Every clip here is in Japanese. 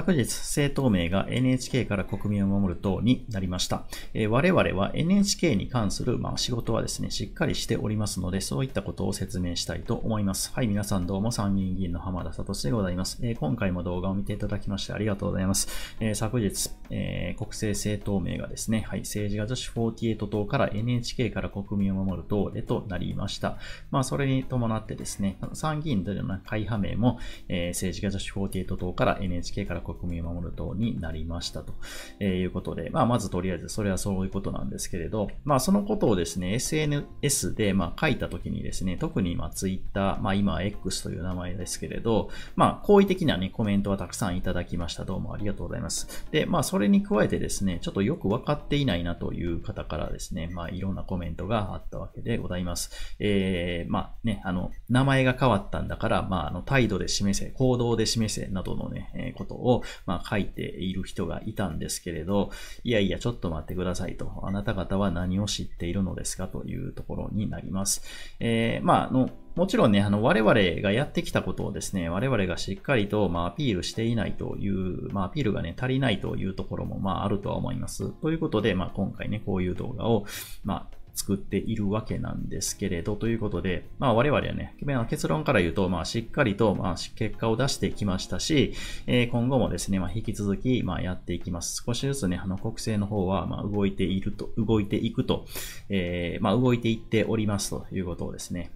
昨日、政党名が NHK から国民を守る党になりました。えー、我々は NHK に関する、まあ、仕事はですね、しっかりしておりますので、そういったことを説明したいと思います。はい、皆さんどうも参議院議員の浜田聡でございます、えー、今回も動画を見ていただきましてありがとうございます。えー、昨日、え国政政党名がですね、はい、政治家女子48党から NHK から国民を守る党へとなりました。まあ、それに伴ってですね、参議院での会派名も、え政治家女子48党から NHK から国民を守る党になりましたと、えいうことで、まあ、まずとりあえずそれはそういうことなんですけれど、まあ、そのことをですね、SNS でま書いたときにですね、特にま Twitter、まあ、今 X という名前ですけれど、まあ、好意的な、ね、コメントはたくさんいただきました。どうもありがとうございます。で、まあ、それに加えてですね、ちょっとよく分かっていないなという方からですね、まあ、いろんなコメントがあったわけでございます。えー、まあね、あの、名前が変わったんだから、まあ、あの、態度で示せ、行動で示せ、などのね、えー、ことをを、まあ、書いている人がいたんですけれど、いやいや、ちょっと待ってくださいと。あなた方は何を知っているのですかというところになります。えー、まあ、あの、もちろんね、あの、我々がやってきたことをですね、我々がしっかりと、まあ、アピールしていないという、まあ、アピールがね、足りないというところも、まあ、あるとは思います。ということで、まあ、今回ね、こういう動画を、まあ、作っているわけなんですけれど、ということで、まあ我々はね、結論から言うと、まあしっかりと、まあ結果を出してきましたし、えー、今後もですね、まあ引き続き、まあやっていきます。少しずつね、あの国政の方は、まあ動いていると、動いていくと、えー、まあ動いていっておりますということをですね、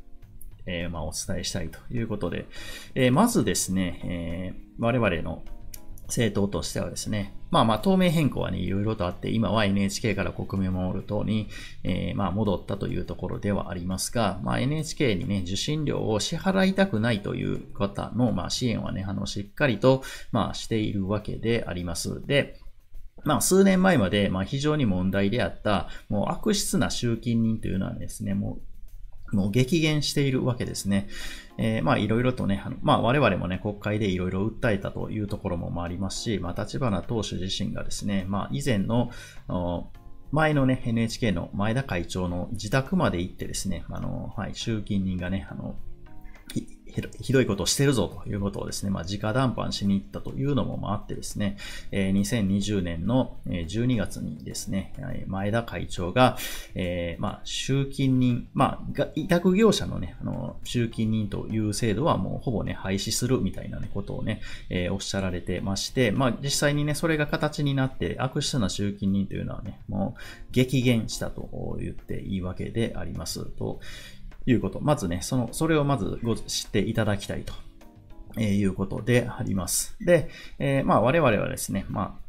えー、まあお伝えしたいということで、えー、まずですね、えー、我々の政党としてはですね、まあまあ透明変更はね、いろいろとあって、今は NHK から国民を守る党に、えー、まあ戻ったというところではありますが、まあ NHK にね、受信料を支払いたくないという方の、まあ支援はね、あの、しっかりと、まあしているわけであります。で、まあ、数年前まで、まあ、非常に問題であった、もう悪質な集金人というのはですね、もうもう激減しているわけですね。えー、まあいろいろとね、あのまあ我々もね、国会でいろいろ訴えたというところもありますし、まあ立花党首自身がですね、まあ以前の、前のね、NHK の前田会長の自宅まで行ってですね、あの、はい、集金人がね、あの、ひどいことをしてるぞということをですね、まあ、直談判しに行ったというのもあってですね、2020年の12月にですね、前田会長が、えまあ、集金人、まあ、委託業者のね、あの、集金人という制度はもうほぼね、廃止するみたいな、ね、ことをね、えおっしゃられてまして、まあ、実際にね、それが形になって、悪質な集金人というのはね、もう激減したと言っていいわけであります。ということ。まずね、その、それをまずご知っていただきたいと。えいうことであります。で、えー、まあ我々はですね、まあ、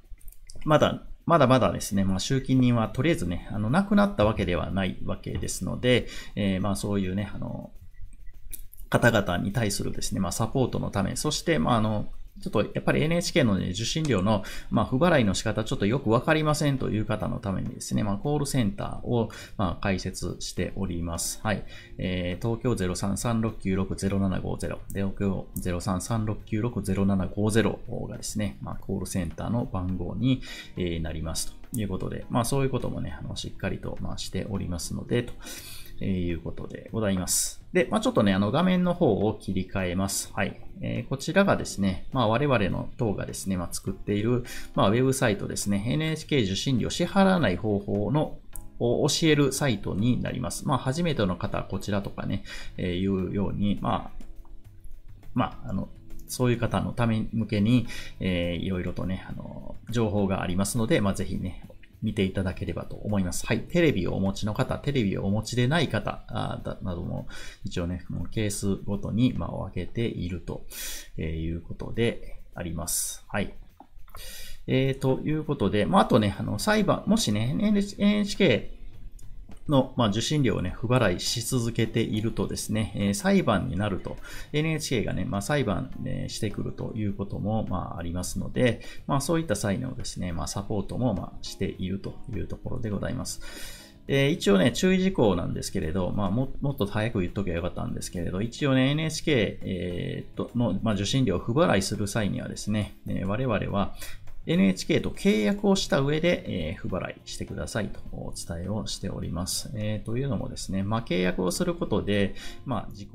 まだまだまだですね、まあ、集金人はとりあえずね、あの、亡くなったわけではないわけですので、えー、まあ、そういうね、あの、方々に対するですね、まあ、サポートのため、そして、まあ、あの、ちょっとやっぱり NHK の、ね、受信料の、まあ、不払いの仕方ちょっとよくわかりませんという方のためにですね、まあ、コールセンターを、まあ、開設しております。はい。えー、東京0336960750、東京0336960750がですね、まあ、コールセンターの番号に、えー、なりますということで、まあ、そういうこともね、あのしっかりと、まあ、しておりますので、とということでございます。で、まあ、ちょっとね、あの画面の方を切り替えます。はい。えー、こちらがですね、まあ、我々の党がですね、まあ、作っている、まあ、ウェブサイトですね、NHK 受信料支払わない方法のを教えるサイトになります。まあ、初めての方はこちらとかね、えー、いうように、まあ、まあ、あの、そういう方のため向けに、えー、いろいろとね、あの、情報がありますので、まあ、ぜひね、見ていただければと思います。はい。テレビをお持ちの方、テレビをお持ちでない方あなども、一応ね、このケースごとに、まあ、分けていると、えいうことであります。はい。えー、ということで、まあ、あとね、あの、裁判、もしね、NHK の、まあ、受信料をね、不払いし続けているとですね、えー、裁判になると、NHK がね、まあ、裁判、ね、してくるということも、まあ、ありますので、まあ、そういった際のですね、まあ、サポートも、まあ、しているというところでございます。えー、一応ね、注意事項なんですけれど、まあ、ももっと早く言っとけばよかったんですけれど、一応ね、NHK、えー、との、まあ、受信料を不払いする際にはですね、えー、我々は、NHK と契約をした上で、えー、不払いしてくださいとお伝えをしております。えー、というのもですね、まあ、契約をすることで、まあ、自己